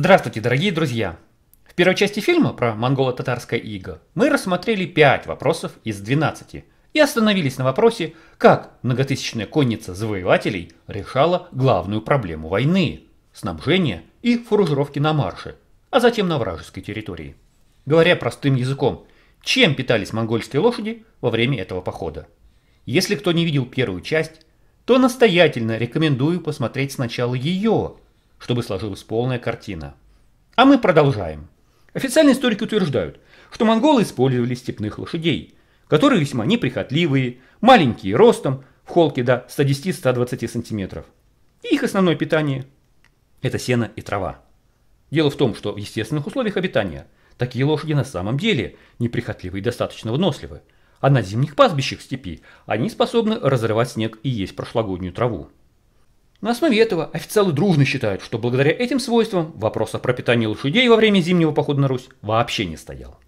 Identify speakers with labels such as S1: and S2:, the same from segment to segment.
S1: Здравствуйте, дорогие друзья! В первой части фильма про монголо-татарское иго мы рассмотрели 5 вопросов из 12 и остановились на вопросе, как многотысячная конница завоевателей решала главную проблему войны – снабжение и фуражировки на марше, а затем на вражеской территории. Говоря простым языком, чем питались монгольские лошади во время этого похода? Если кто не видел первую часть, то настоятельно рекомендую посмотреть сначала ее, чтобы сложилась полная картина. А мы продолжаем. Официальные историки утверждают, что монголы использовали степных лошадей, которые весьма неприхотливые, маленькие ростом, в холке до 110-120 см. И их основное питание – это сено и трава. Дело в том, что в естественных условиях обитания такие лошади на самом деле неприхотливы и достаточно выносливы, а на зимних пастбищах степи они способны разрывать снег и есть прошлогоднюю траву. На основе этого официалы дружно считают, что благодаря этим свойствам вопрос о пропитании лошадей во время зимнего похода на Русь вообще не стоял.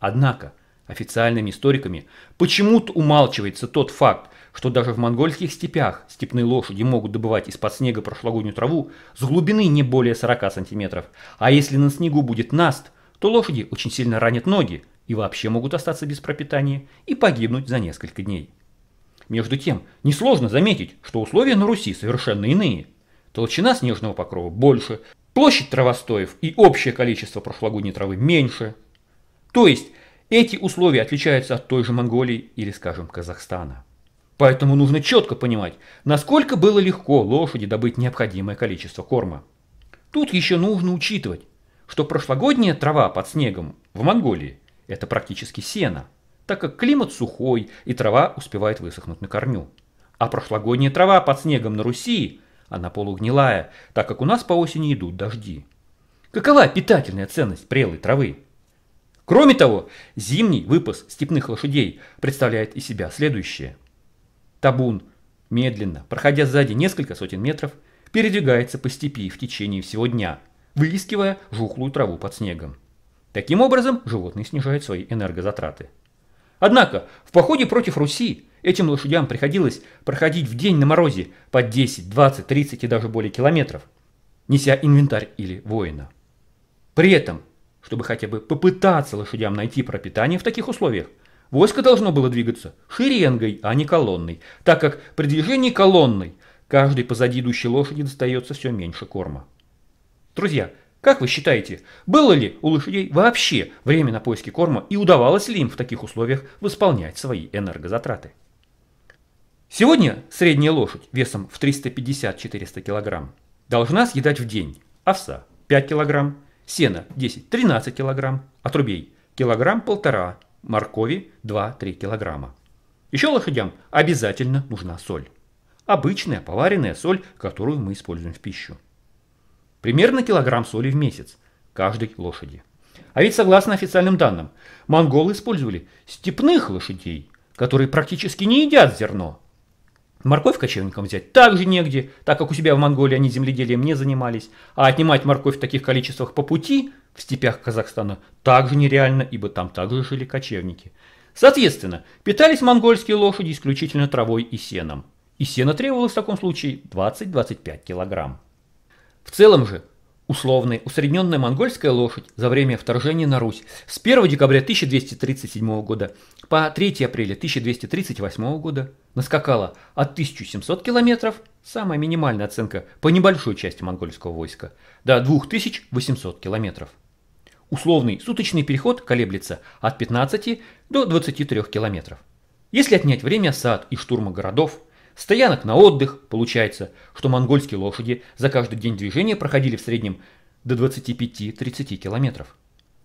S1: Однако, официальными историками почему-то умалчивается тот факт, что даже в монгольских степях степные лошади могут добывать из-под снега прошлогоднюю траву с глубины не более 40 сантиметров, а если на снегу будет наст, то лошади очень сильно ранят ноги и вообще могут остаться без пропитания и погибнуть за несколько дней. Между тем, несложно заметить, что условия на Руси совершенно иные. Толщина снежного покрова больше, площадь травостоев и общее количество прошлогодней травы меньше. То есть, эти условия отличаются от той же Монголии или, скажем, Казахстана. Поэтому нужно четко понимать, насколько было легко лошади добыть необходимое количество корма. Тут еще нужно учитывать, что прошлогодняя трава под снегом в Монголии – это практически сено – так как климат сухой и трава успевает высохнуть на корню. А прошлогодняя трава под снегом на Руси, она полугнилая, так как у нас по осени идут дожди. Какова питательная ценность прелой травы? Кроме того, зимний выпас степных лошадей представляет из себя следующее. Табун, медленно, проходя сзади несколько сотен метров, передвигается по степи в течение всего дня, выискивая жухлую траву под снегом. Таким образом, животные снижают свои энергозатраты. Однако в походе против Руси этим лошадям приходилось проходить в день на морозе по 10, 20, 30 и даже более километров, неся инвентарь или воина. При этом, чтобы хотя бы попытаться лошадям найти пропитание в таких условиях, войско должно было двигаться шеренгой, а не колонной, так как при движении колонной каждой позади идущей лошади достается все меньше корма. Друзья, как вы считаете, было ли у лошадей вообще время на поиски корма и удавалось ли им в таких условиях восполнять свои энергозатраты? Сегодня средняя лошадь весом в 350-400 кг должна съедать в день овса 5 кг, сена 10-13 кг, отрубей килограмм-полтора, моркови 2-3 кг. Еще лошадям обязательно нужна соль. Обычная поваренная соль, которую мы используем в пищу. Примерно килограмм соли в месяц каждой лошади. А ведь согласно официальным данным, монголы использовали степных лошадей, которые практически не едят зерно. Морковь кочевникам взять также негде, так как у себя в Монголии они земледелием не занимались, а отнимать морковь в таких количествах по пути в степях Казахстана также нереально, ибо там также жили кочевники. Соответственно, питались монгольские лошади исключительно травой и сеном. И сено требовалось в таком случае 20-25 килограмм. В целом же, условная усредненная монгольская лошадь за время вторжения на Русь с 1 декабря 1237 года по 3 апреля 1238 года наскакала от 1700 километров, самая минимальная оценка по небольшой части монгольского войска, до 2800 километров. Условный суточный переход колеблется от 15 до 23 километров. Если отнять время осад и штурма городов, стоянок на отдых. Получается, что монгольские лошади за каждый день движения проходили в среднем до 25-30 километров.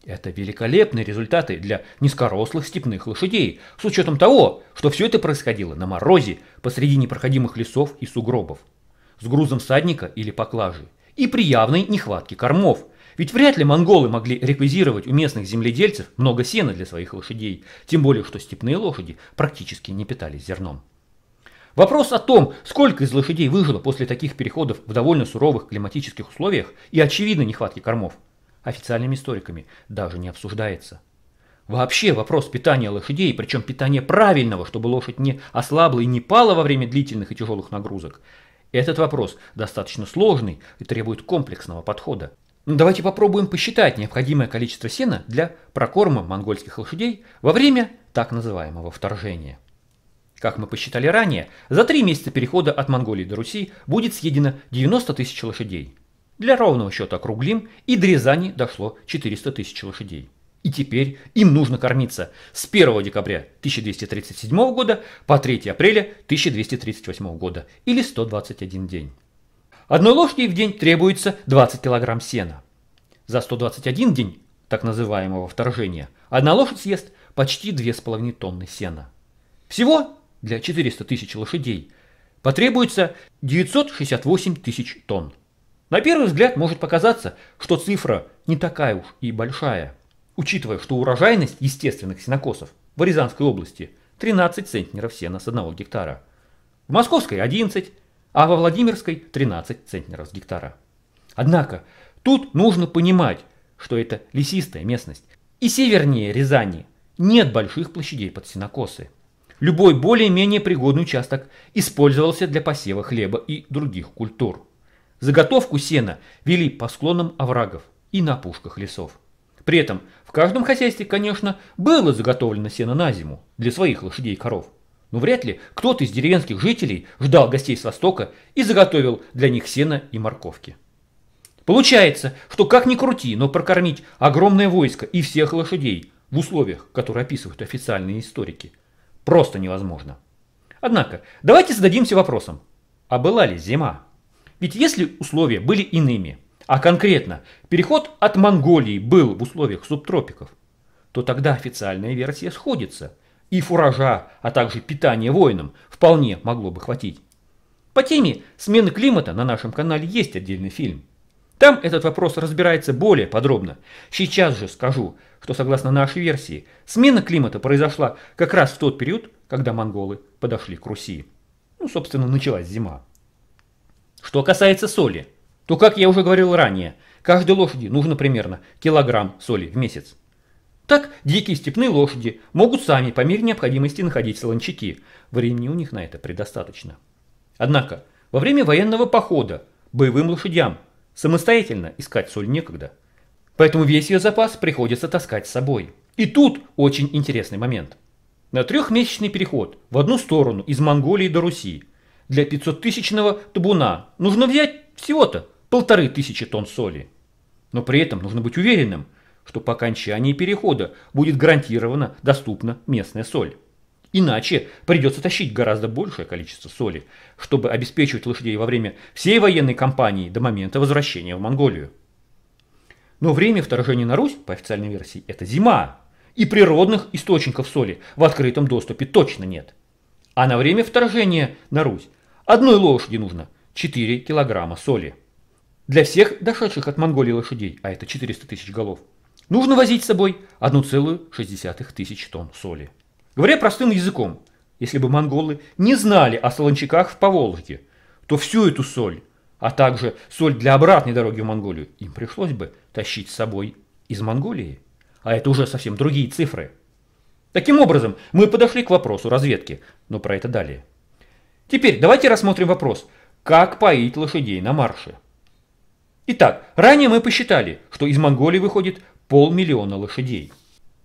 S1: Это великолепные результаты для низкорослых степных лошадей, с учетом того, что все это происходило на морозе посреди непроходимых лесов и сугробов, с грузом всадника или поклажи, и при явной нехватке кормов. Ведь вряд ли монголы могли реквизировать у местных земледельцев много сена для своих лошадей, тем более что степные лошади практически не питались зерном. Вопрос о том, сколько из лошадей выжило после таких переходов в довольно суровых климатических условиях и очевидной нехватки кормов, официальными историками даже не обсуждается. Вообще вопрос питания лошадей, причем питания правильного, чтобы лошадь не ослабла и не пала во время длительных и тяжелых нагрузок, этот вопрос достаточно сложный и требует комплексного подхода. Но ну, давайте попробуем посчитать необходимое количество сена для прокорма монгольских лошадей во время так называемого вторжения. Как мы посчитали ранее, за три месяца перехода от Монголии до Руси будет съедено 90 тысяч лошадей. Для ровного счета округлим и до Рязани дошло 400 тысяч лошадей. И теперь им нужно кормиться с 1 декабря 1237 года по 3 апреля 1238 года или 121 день. Одной лошади в день требуется 20 кг сена. За 121 день так называемого вторжения одна лошадь съест почти 2,5 тонны сена. Всего для 400 тысяч лошадей потребуется 968 тысяч тонн. На первый взгляд может показаться, что цифра не такая уж и большая, учитывая, что урожайность естественных сенокосов в Рязанской области 13 центнеров сена с 1 гектара, в Московской 11, а во Владимирской 13 центнеров с гектара. Однако тут нужно понимать, что это лесистая местность, и севернее Рязани нет больших площадей под сенокосы. Любой более-менее пригодный участок использовался для посева хлеба и других культур. Заготовку сена вели по склонам оврагов и на пушках лесов. При этом в каждом хозяйстве, конечно, было заготовлено сено на зиму для своих лошадей и коров. Но вряд ли кто-то из деревенских жителей ждал гостей с востока и заготовил для них сено и морковки. Получается, что как ни крути, но прокормить огромное войско и всех лошадей в условиях, которые описывают официальные историки – Просто невозможно. Однако, давайте зададимся вопросом, а была ли зима? Ведь если условия были иными, а конкретно переход от Монголии был в условиях субтропиков, то тогда официальная версия сходится, и фуража, а также питания воинам вполне могло бы хватить. По теме смены климата на нашем канале есть отдельный фильм – там этот вопрос разбирается более подробно. Сейчас же скажу, что согласно нашей версии, смена климата произошла как раз в тот период, когда монголы подошли к Руси. Ну, собственно, началась зима. Что касается соли, то, как я уже говорил ранее, каждой лошади нужно примерно килограмм соли в месяц. Так дикие степные лошади могут сами по мере необходимости находить солончаки. Времени у них на это предостаточно. Однако, во время военного похода боевым лошадям Самостоятельно искать соль некогда. Поэтому весь ее запас приходится таскать с собой. И тут очень интересный момент. На трехмесячный переход в одну сторону из Монголии до Руси для 500-тысячного табуна нужно взять всего-то полторы тысячи тонн соли. Но при этом нужно быть уверенным, что по окончании перехода будет гарантированно доступна местная соль. Иначе придется тащить гораздо большее количество соли, чтобы обеспечивать лошадей во время всей военной кампании до момента возвращения в Монголию. Но время вторжения на Русь, по официальной версии, это зима, и природных источников соли в открытом доступе точно нет. А на время вторжения на Русь одной лошади нужно 4 килограмма соли. Для всех дошедших от Монголии лошадей, а это 400 тысяч голов, нужно возить с собой 1,6 тысяч тонн соли. Говоря простым языком, если бы монголы не знали о солончаках в Поволжье, то всю эту соль, а также соль для обратной дороги в Монголию, им пришлось бы тащить с собой из Монголии. А это уже совсем другие цифры. Таким образом, мы подошли к вопросу разведки, но про это далее. Теперь давайте рассмотрим вопрос, как поить лошадей на марше. Итак, ранее мы посчитали, что из Монголии выходит полмиллиона лошадей.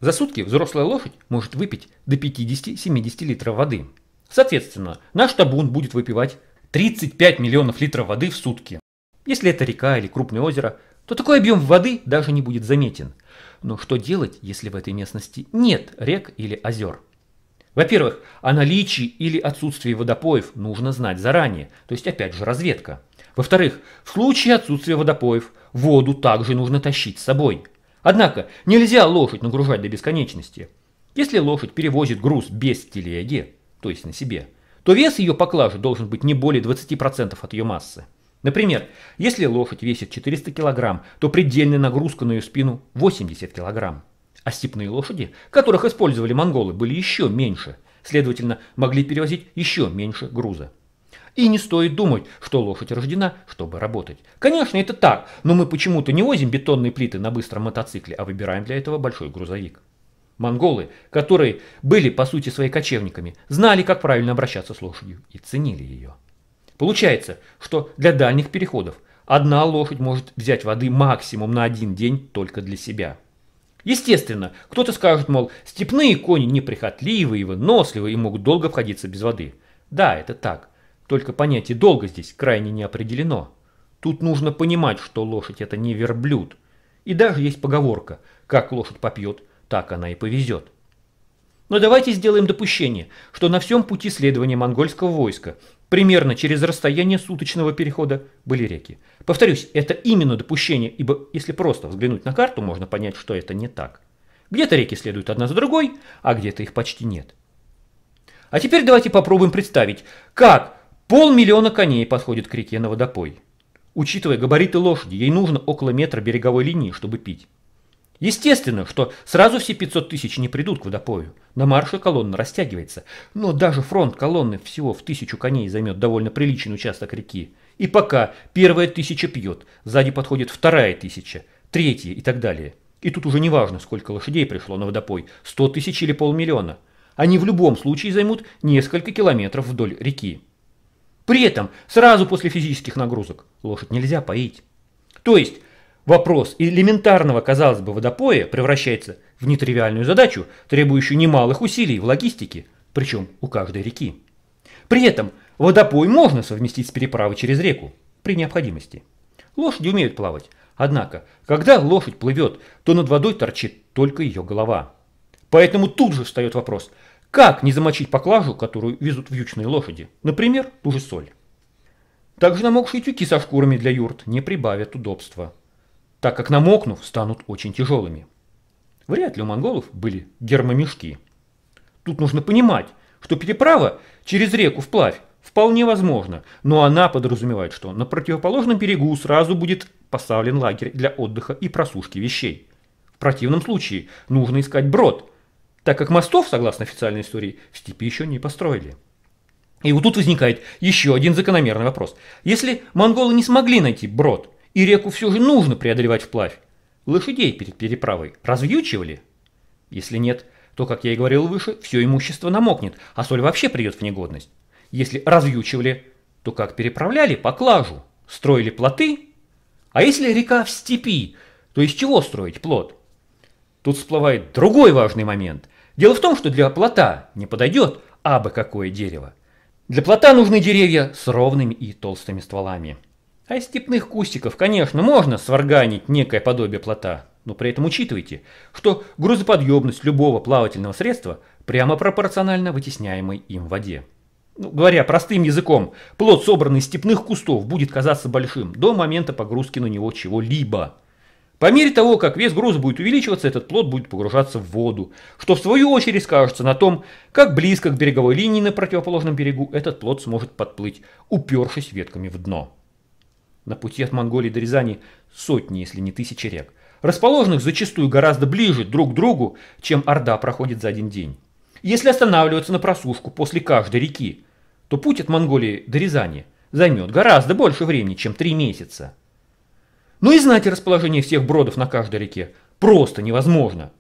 S1: За сутки взрослая лошадь может выпить до 50-70 литров воды. Соответственно, наш табун будет выпивать 35 миллионов литров воды в сутки. Если это река или крупное озеро, то такой объем воды даже не будет заметен. Но что делать, если в этой местности нет рек или озер? Во-первых, о наличии или отсутствии водопоев нужно знать заранее, то есть опять же разведка. Во-вторых, в случае отсутствия водопоев воду также нужно тащить с собой – Однако нельзя лошадь нагружать до бесконечности. Если лошадь перевозит груз без телеги, то есть на себе, то вес ее поклажи должен быть не более 20% от ее массы. Например, если лошадь весит 400 кг, то предельная нагрузка на ее спину 80 кг. А степные лошади, которых использовали монголы, были еще меньше, следовательно, могли перевозить еще меньше груза. И не стоит думать, что лошадь рождена, чтобы работать. Конечно, это так, но мы почему-то не возим бетонные плиты на быстром мотоцикле, а выбираем для этого большой грузовик. Монголы, которые были по сути своей кочевниками, знали, как правильно обращаться с лошадью и ценили ее. Получается, что для дальних переходов одна лошадь может взять воды максимум на один день только для себя. Естественно, кто-то скажет, мол, степные кони неприхотливые, выносливые и могут долго обходиться без воды. Да, это так. Только понятие «долго» здесь крайне не определено. Тут нужно понимать, что лошадь – это не верблюд. И даже есть поговорка «как лошадь попьет, так она и повезет». Но давайте сделаем допущение, что на всем пути следования монгольского войска примерно через расстояние суточного перехода были реки. Повторюсь, это именно допущение, ибо если просто взглянуть на карту, можно понять, что это не так. Где-то реки следуют одна за другой, а где-то их почти нет. А теперь давайте попробуем представить, как Полмиллиона коней подходит к реке на водопой. Учитывая габариты лошади, ей нужно около метра береговой линии, чтобы пить. Естественно, что сразу все 500 тысяч не придут к водопою. На марше колонна растягивается. Но даже фронт колонны всего в тысячу коней займет довольно приличный участок реки. И пока первая тысяча пьет, сзади подходит вторая тысяча, третья и так далее. И тут уже не важно, сколько лошадей пришло на водопой, 100 тысяч или полмиллиона. Они в любом случае займут несколько километров вдоль реки. При этом сразу после физических нагрузок лошадь нельзя поить. То есть вопрос элементарного, казалось бы, водопоя превращается в нетривиальную задачу, требующую немалых усилий в логистике, причем у каждой реки. При этом водопой можно совместить с переправой через реку при необходимости. Лошади умеют плавать, однако, когда лошадь плывет, то над водой торчит только ее голова. Поэтому тут же встает вопрос – как не замочить поклажу, которую везут вьючные лошади? Например, ту же соль. Также намокшие тюки со шкурами для юрт не прибавят удобства, так как намокнув, станут очень тяжелыми. Вряд ли у монголов были гермомешки. Тут нужно понимать, что переправа через реку вплавь вполне возможна, но она подразумевает, что на противоположном берегу сразу будет поставлен лагерь для отдыха и просушки вещей. В противном случае нужно искать брод, так как мостов, согласно официальной истории, в степи еще не построили. И вот тут возникает еще один закономерный вопрос. Если монголы не смогли найти брод, и реку все же нужно преодолевать вплавь, лошадей перед переправой развьючивали? Если нет, то, как я и говорил выше, все имущество намокнет, а соль вообще придет в негодность. Если развьючивали, то как переправляли по клажу, строили плоты? А если река в степи, то из чего строить плот? Тут всплывает другой важный момент – Дело в том, что для плота не подойдет абы какое дерево. Для плота нужны деревья с ровными и толстыми стволами. А из степных кустиков, конечно, можно сварганить некое подобие плота, но при этом учитывайте, что грузоподъемность любого плавательного средства прямо пропорциональна вытесняемой им воде. Ну, говоря простым языком, плод, собранный из степных кустов, будет казаться большим до момента погрузки на него чего-либо – по мере того, как вес груза будет увеличиваться, этот плод будет погружаться в воду, что в свою очередь скажется на том, как близко к береговой линии на противоположном берегу этот плод сможет подплыть, упершись ветками в дно. На пути от Монголии до Рязани сотни, если не тысячи рек, расположенных зачастую гораздо ближе друг к другу, чем Орда проходит за один день. Если останавливаться на просушку после каждой реки, то путь от Монголии до Рязани займет гораздо больше времени, чем три месяца. Ну и знать расположение всех бродов на каждой реке просто невозможно.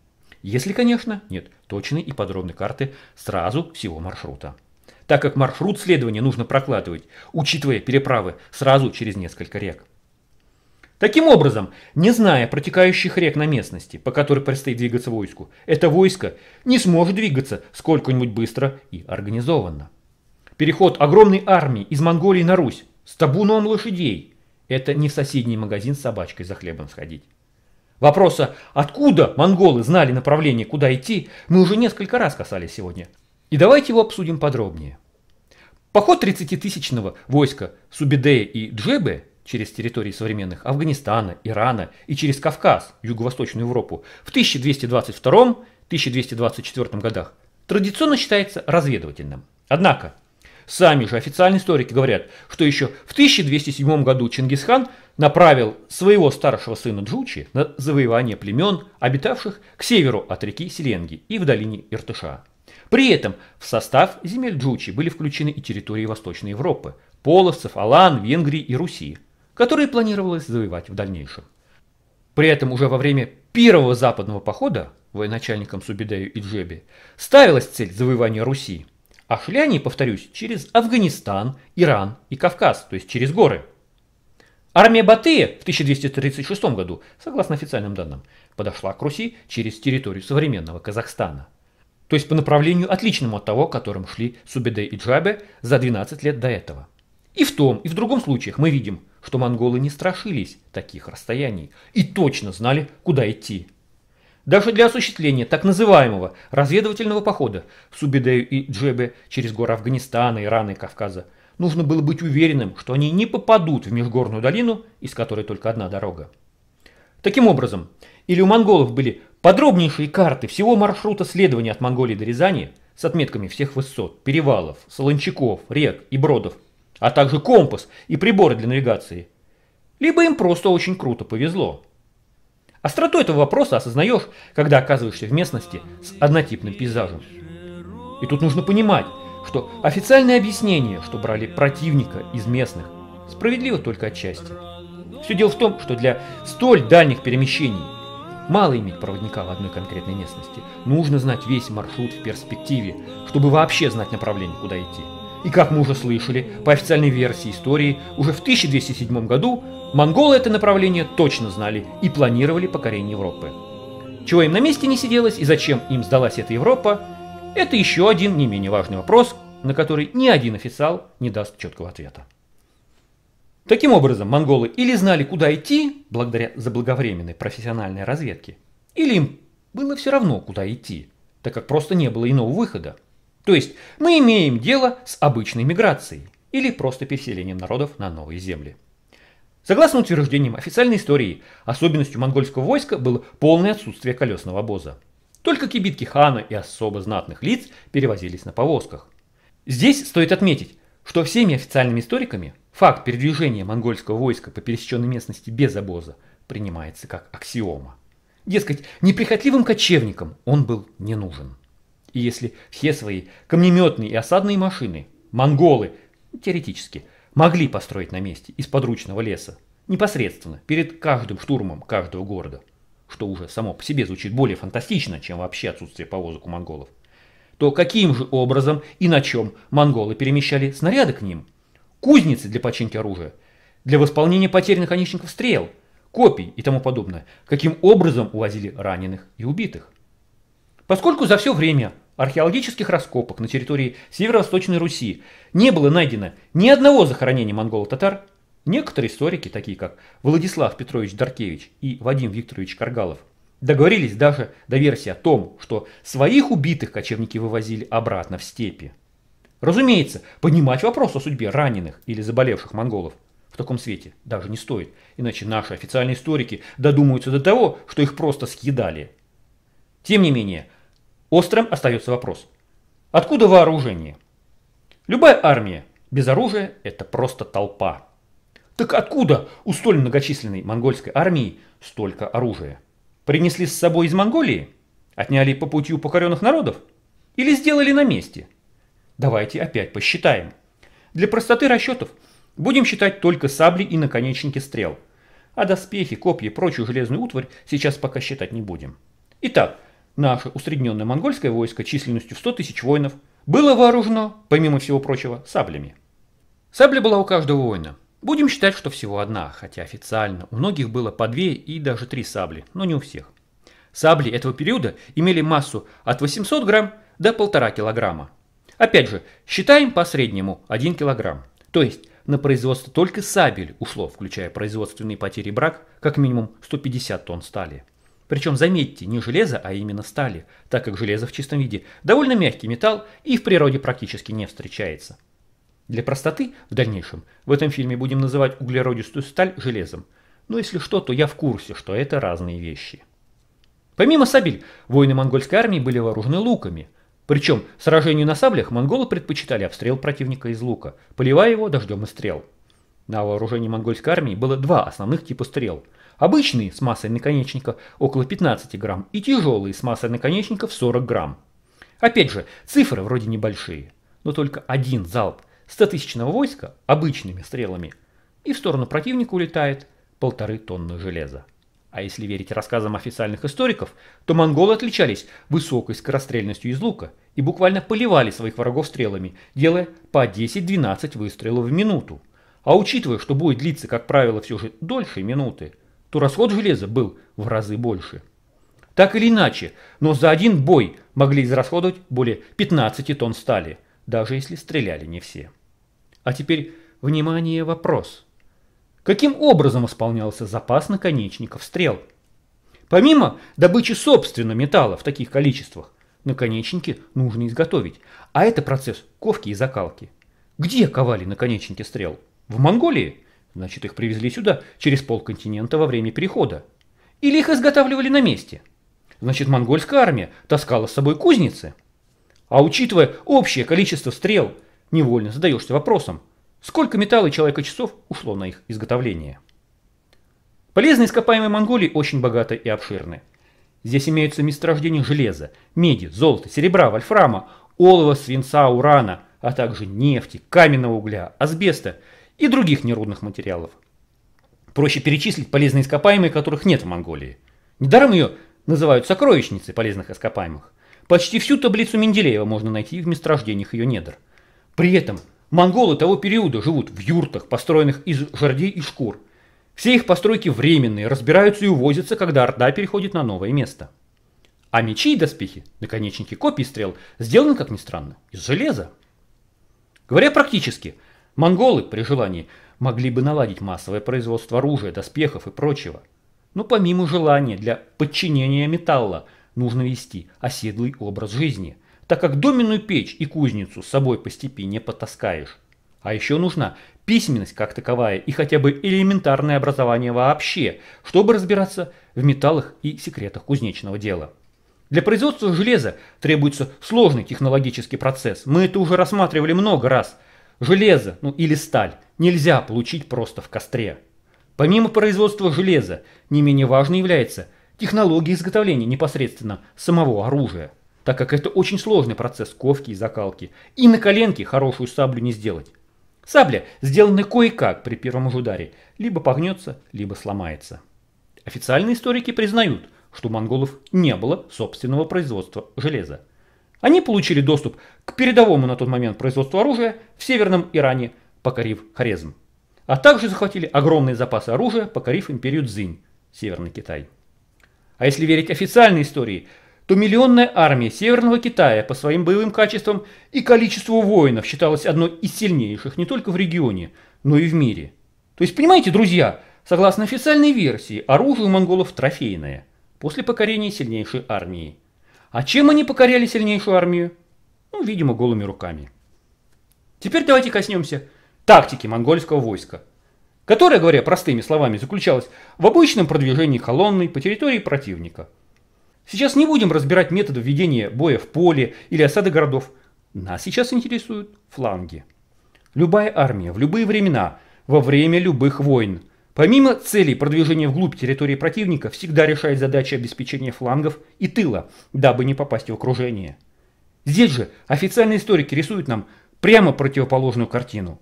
S1: Если, конечно, нет точной и подробной карты сразу всего маршрута. Так как маршрут следования нужно прокладывать, учитывая переправы сразу через несколько рек. Таким образом, не зная протекающих рек на местности, по которой предстоит двигаться войску, это войско не сможет двигаться сколько-нибудь быстро и организованно. Переход огромной армии из Монголии на Русь с табуном лошадей – это не в соседний магазин с собачкой за хлебом сходить. Вопроса «Откуда монголы знали направление, куда идти?» мы уже несколько раз касались сегодня. И давайте его обсудим подробнее. Поход 30-тысячного войска Субидея и Джебе через территории современных Афганистана, Ирана и через Кавказ, Юго-Восточную Европу, в 1222-1224 годах традиционно считается разведывательным. Однако Сами же официальные историки говорят, что еще в 1207 году Чингисхан направил своего старшего сына Джучи на завоевание племен, обитавших к северу от реки Селенги и в долине Иртыша. При этом в состав земель Джучи были включены и территории Восточной Европы – половцев, Алан, Венгрии и Руси, которые планировалось завоевать в дальнейшем. При этом уже во время первого западного похода военачальником Субидею и Джеби ставилась цель завоевания Руси – а шли они, повторюсь, через Афганистан, Иран и Кавказ, то есть через горы. Армия Батыя в 1236 году, согласно официальным данным, подошла к Руси через территорию современного Казахстана. То есть по направлению отличному от того, которым шли Субедей и Джабе за 12 лет до этого. И в том, и в другом случаях мы видим, что монголы не страшились таких расстояний и точно знали, куда идти. Даже для осуществления так называемого разведывательного похода в Субидею и Джебе через горы Афганистана, Ирана и Кавказа нужно было быть уверенным, что они не попадут в межгорную долину, из которой только одна дорога. Таким образом, или у монголов были подробнейшие карты всего маршрута следования от Монголии до Рязани с отметками всех высот, перевалов, солончаков, рек и бродов, а также компас и приборы для навигации. Либо им просто очень круто повезло. Остроту этого вопроса осознаешь, когда оказываешься в местности с однотипным пейзажем. И тут нужно понимать, что официальное объяснение, что брали противника из местных, справедливо только отчасти. Все дело в том, что для столь дальних перемещений мало иметь проводника в одной конкретной местности. Нужно знать весь маршрут в перспективе, чтобы вообще знать направление, куда идти. И как мы уже слышали, по официальной версии истории, уже в 1207 году Монголы это направление точно знали и планировали покорение Европы. Чего им на месте не сиделось и зачем им сдалась эта Европа, это еще один не менее важный вопрос, на который ни один официал не даст четкого ответа. Таким образом, монголы или знали, куда идти, благодаря заблаговременной профессиональной разведке, или им было все равно, куда идти, так как просто не было иного выхода. То есть мы имеем дело с обычной миграцией или просто переселением народов на новые земли. Согласно утверждениям официальной истории, особенностью монгольского войска было полное отсутствие колесного обоза. Только кибитки хана и особо знатных лиц перевозились на повозках. Здесь стоит отметить, что всеми официальными историками факт передвижения монгольского войска по пересеченной местности без обоза принимается как аксиома. Дескать, неприхотливым кочевникам он был не нужен. И если все свои камнеметные и осадные машины монголы, теоретически, могли построить на месте из подручного леса, непосредственно, перед каждым штурмом каждого города, что уже само по себе звучит более фантастично, чем вообще отсутствие повозок у монголов, то каким же образом и на чем монголы перемещали снаряды к ним? Кузницы для починки оружия, для восполнения потерянных наконечников стрел, копий и тому подобное. Каким образом увозили раненых и убитых? Поскольку за все время археологических раскопок на территории Северо-Восточной Руси не было найдено ни одного захоронения монголо-татар, некоторые историки, такие как Владислав Петрович Даркевич и Вадим Викторович Каргалов, договорились даже до версии о том, что своих убитых кочевники вывозили обратно в степи. Разумеется, понимать вопрос о судьбе раненых или заболевших монголов в таком свете даже не стоит, иначе наши официальные историки додумаются до того, что их просто съедали. Тем не менее, Острым остается вопрос. Откуда вооружение? Любая армия без оружия – это просто толпа. Так откуда у столь многочисленной монгольской армии столько оружия? Принесли с собой из Монголии? Отняли по пути у покоренных народов? Или сделали на месте? Давайте опять посчитаем. Для простоты расчетов будем считать только сабли и наконечники стрел. А доспехи, копья и прочую железную утварь сейчас пока считать не будем. Итак, наше усредненное монгольское войско численностью в 100 тысяч воинов было вооружено, помимо всего прочего, саблями. Сабля была у каждого воина. Будем считать, что всего одна, хотя официально у многих было по две и даже три сабли, но не у всех. Сабли этого периода имели массу от 800 грамм до полтора килограмма. Опять же, считаем по среднему 1 килограмм. То есть на производство только сабель ушло, включая производственные потери брак, как минимум 150 тонн стали. Причем, заметьте, не железо, а именно стали, так как железо в чистом виде довольно мягкий металл и в природе практически не встречается. Для простоты в дальнейшем в этом фильме будем называть углеродистую сталь железом. Но если что, то я в курсе, что это разные вещи. Помимо сабель, воины монгольской армии были вооружены луками. Причем сражению на саблях монголы предпочитали обстрел противника из лука, поливая его дождем и стрел. На вооружении монгольской армии было два основных типа стрел. Обычные с массой наконечника около 15 грамм и тяжелые с массой наконечника в 40 грамм. Опять же, цифры вроде небольшие, но только один залп 100-тысячного войска обычными стрелами и в сторону противника улетает полторы тонны железа. А если верить рассказам официальных историков, то монголы отличались высокой скорострельностью из лука и буквально поливали своих врагов стрелами, делая по 10-12 выстрелов в минуту. А учитывая, что бой длится, как правило, все же дольше минуты, то расход железа был в разы больше. Так или иначе, но за один бой могли израсходовать более 15 тонн стали, даже если стреляли не все. А теперь, внимание, вопрос. Каким образом исполнялся запас наконечников стрел? Помимо добычи собственно металла в таких количествах, наконечники нужно изготовить, а это процесс ковки и закалки. Где ковали наконечники стрел? В Монголии. Значит, их привезли сюда через полконтинента во время перехода. Или их изготавливали на месте. Значит, монгольская армия таскала с собой кузницы. А учитывая общее количество стрел, невольно задаешься вопросом, сколько металла и человека-часов ушло на их изготовление. Полезные ископаемые Монголии очень богаты и обширны. Здесь имеются месторождения железа, меди, золота, серебра, вольфрама, олова, свинца, урана, а также нефти, каменного угля, асбеста – и других нерудных материалов. Проще перечислить полезные ископаемые, которых нет в Монголии. Недаром ее называют сокровищницей полезных ископаемых. Почти всю таблицу Менделеева можно найти в месторождениях ее недр. При этом монголы того периода живут в юртах, построенных из жердей и шкур. Все их постройки временные, разбираются и увозятся, когда Орда переходит на новое место. А мечи и доспехи, наконечники копий стрел, сделаны, как ни странно, из железа. Говоря практически – Монголы, при желании, могли бы наладить массовое производство оружия, доспехов и прочего. Но помимо желания для подчинения металла нужно вести оседлый образ жизни, так как доменную печь и кузницу с собой по степи не потаскаешь. А еще нужна письменность как таковая и хотя бы элементарное образование вообще, чтобы разбираться в металлах и секретах кузнечного дела. Для производства железа требуется сложный технологический процесс. Мы это уже рассматривали много раз – Железо, ну или сталь, нельзя получить просто в костре. Помимо производства железа, не менее важной является технология изготовления непосредственно самого оружия, так как это очень сложный процесс ковки и закалки, и на коленке хорошую саблю не сделать. Сабля сделана кое-как при первом ударе, либо погнется, либо сломается. Официальные историки признают, что у монголов не было собственного производства железа. Они получили доступ к передовому на тот момент производству оружия в Северном Иране, покорив Хорезм. А также захватили огромные запасы оружия, покорив империю Цзинь, Северный Китай. А если верить официальной истории, то миллионная армия Северного Китая по своим боевым качествам и количеству воинов считалась одной из сильнейших не только в регионе, но и в мире. То есть, понимаете, друзья, согласно официальной версии, оружие у монголов трофейное, после покорения сильнейшей армии – а чем они покоряли сильнейшую армию? Ну, видимо, голыми руками. Теперь давайте коснемся тактики монгольского войска, которая, говоря простыми словами, заключалась в обычном продвижении колонны по территории противника. Сейчас не будем разбирать методы ведения боя в поле или осады городов. Нас сейчас интересуют фланги. Любая армия в любые времена, во время любых войн – Помимо целей продвижения вглубь территории противника, всегда решает задача обеспечения флангов и тыла, дабы не попасть в окружение. Здесь же официальные историки рисуют нам прямо противоположную картину.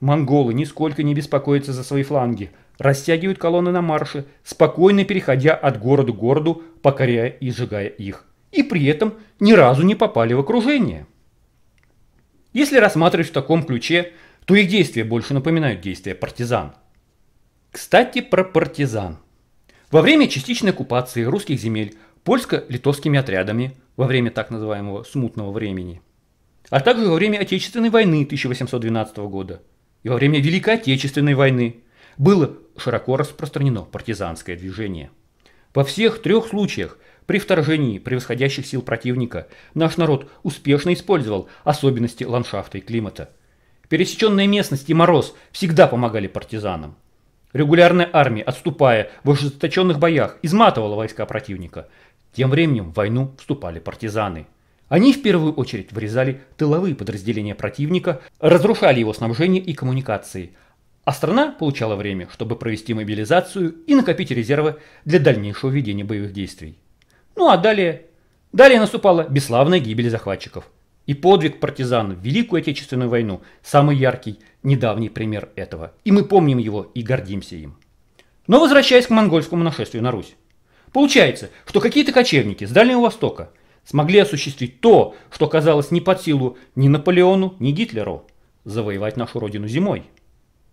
S1: Монголы нисколько не беспокоятся за свои фланги, растягивают колонны на марше, спокойно переходя от города к городу, покоряя и сжигая их. И при этом ни разу не попали в окружение. Если рассматривать в таком ключе, то их действия больше напоминают действия партизан. Кстати, про партизан. Во время частичной оккупации русских земель польско-литовскими отрядами во время так называемого «смутного времени», а также во время Отечественной войны 1812 года и во время Великой Отечественной войны было широко распространено партизанское движение. Во всех трех случаях при вторжении превосходящих сил противника наш народ успешно использовал особенности ландшафта и климата. Пересеченная местность и мороз всегда помогали партизанам – Регулярная армия, отступая в ожесточенных боях, изматывала войска противника. Тем временем в войну вступали партизаны. Они в первую очередь вырезали тыловые подразделения противника, разрушали его снабжение и коммуникации. А страна получала время, чтобы провести мобилизацию и накопить резервы для дальнейшего ведения боевых действий. Ну а далее... Далее наступала бесславная гибель захватчиков – и подвиг партизан в Великую Отечественную войну – самый яркий, недавний пример этого. И мы помним его и гордимся им. Но возвращаясь к монгольскому нашествию на Русь. Получается, что какие-то кочевники с Дальнего Востока смогли осуществить то, что казалось не под силу ни Наполеону, ни Гитлеру – завоевать нашу родину зимой.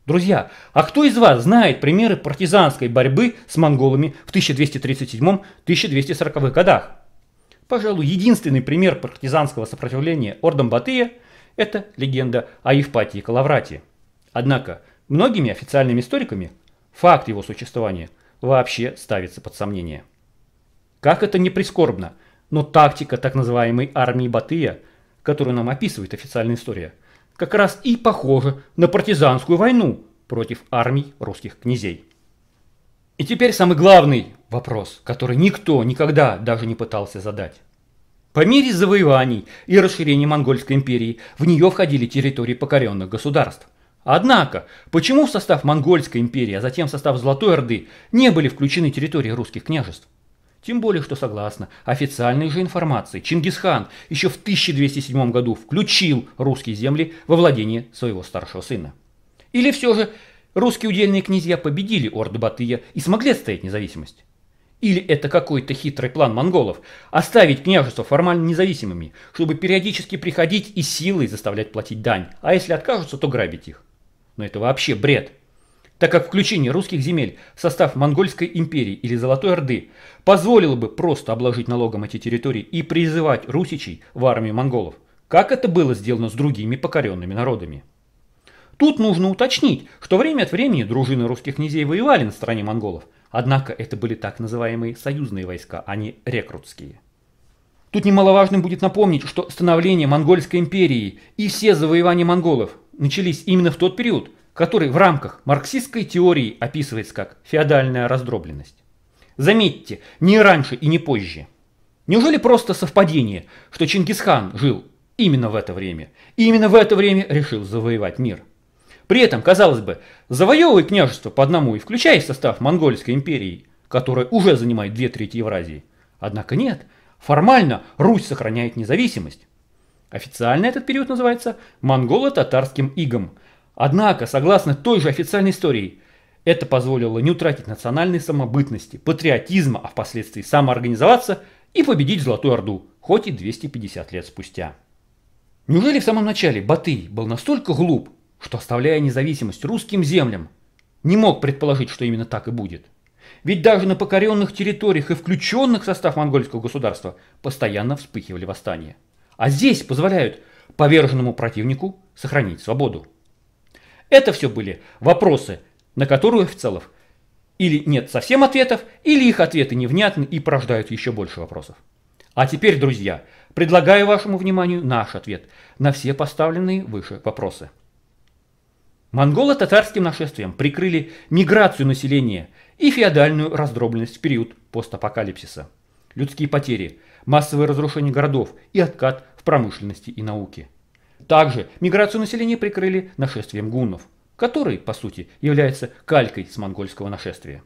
S1: Друзья, а кто из вас знает примеры партизанской борьбы с монголами в 1237-1240 годах? Пожалуй, единственный пример партизанского сопротивления ордом Батыя – это легенда о Евпатии Калаврате. Однако, многими официальными историками факт его существования вообще ставится под сомнение. Как это не прискорбно, но тактика так называемой армии Батыя, которую нам описывает официальная история, как раз и похожа на партизанскую войну против армий русских князей. И теперь самый главный вопрос, который никто никогда даже не пытался задать. По мере завоеваний и расширения Монгольской империи в нее входили территории покоренных государств. Однако, почему в состав Монгольской империи, а затем в состав Золотой Орды не были включены территории русских княжеств? Тем более, что согласно официальной же информации, Чингисхан еще в 1207 году включил русские земли во владение своего старшего сына. Или все же русские удельные князья победили Орду Батыя и смогли отстоять независимость? Или это какой-то хитрый план монголов – оставить княжество формально независимыми, чтобы периодически приходить и силой заставлять платить дань, а если откажутся, то грабить их. Но это вообще бред. Так как включение русских земель в состав Монгольской империи или Золотой Орды позволило бы просто обложить налогом эти территории и призывать русичей в армию монголов, как это было сделано с другими покоренными народами. Тут нужно уточнить, что время от времени дружины русских князей воевали на стороне монголов – Однако это были так называемые союзные войска, а не рекрутские. Тут немаловажным будет напомнить, что становление Монгольской империи и все завоевания монголов начались именно в тот период, который в рамках марксистской теории описывается как феодальная раздробленность. Заметьте, не раньше и не позже. Неужели просто совпадение, что Чингисхан жил именно в это время, и именно в это время решил завоевать мир? При этом, казалось бы, завоевывай княжество по одному и включай в состав Монгольской империи, которая уже занимает две трети Евразии. Однако нет, формально Русь сохраняет независимость. Официально этот период называется монголо-татарским игом. Однако, согласно той же официальной истории, это позволило не утратить национальной самобытности, патриотизма, а впоследствии самоорганизоваться и победить Золотую Орду, хоть и 250 лет спустя. Неужели в самом начале Батый был настолько глуп, что, оставляя независимость русским землям, не мог предположить, что именно так и будет. Ведь даже на покоренных территориях и включенных в состав монгольского государства постоянно вспыхивали восстания. А здесь позволяют поверженному противнику сохранить свободу. Это все были вопросы, на которые у офицеров или нет совсем ответов, или их ответы невнятны и порождают еще больше вопросов. А теперь, друзья, предлагаю вашему вниманию наш ответ на все поставленные выше вопросы монголо татарским нашествием прикрыли миграцию населения и феодальную раздробленность в период постапокалипсиса. Людские потери, массовое разрушение городов и откат в промышленности и науке. Также миграцию населения прикрыли нашествием гуннов, который, по сути, является калькой с монгольского нашествия.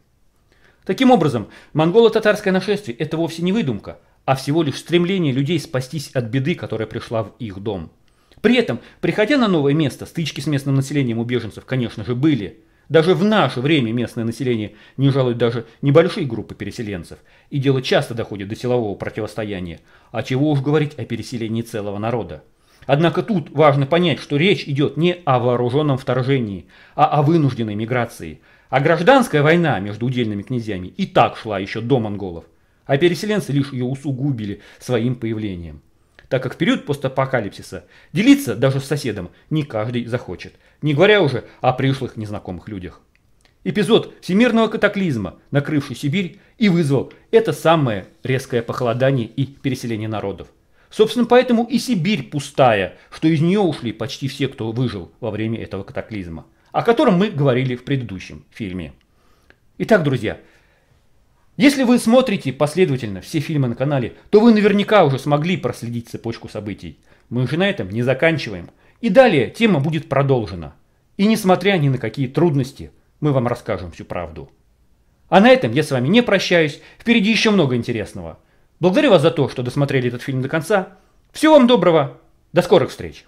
S1: Таким образом, монголо-татарское нашествие – это вовсе не выдумка, а всего лишь стремление людей спастись от беды, которая пришла в их дом. При этом, приходя на новое место, стычки с местным населением у беженцев, конечно же, были. Даже в наше время местное население не жалует даже небольшие группы переселенцев, и дело часто доходит до силового противостояния, а чего уж говорить о переселении целого народа. Однако тут важно понять, что речь идет не о вооруженном вторжении, а о вынужденной миграции. А гражданская война между удельными князьями и так шла еще до монголов, а переселенцы лишь ее усугубили своим появлением так как в период постапокалипсиса делиться даже с соседом не каждый захочет, не говоря уже о пришлых незнакомых людях. Эпизод всемирного катаклизма, накрывший Сибирь, и вызвал это самое резкое похолодание и переселение народов. Собственно, поэтому и Сибирь пустая, что из нее ушли почти все, кто выжил во время этого катаклизма, о котором мы говорили в предыдущем фильме. Итак, друзья, если вы смотрите последовательно все фильмы на канале, то вы наверняка уже смогли проследить цепочку событий. Мы уже на этом не заканчиваем. И далее тема будет продолжена. И несмотря ни на какие трудности, мы вам расскажем всю правду. А на этом я с вами не прощаюсь. Впереди еще много интересного. Благодарю вас за то, что досмотрели этот фильм до конца. Всего вам доброго. До скорых встреч.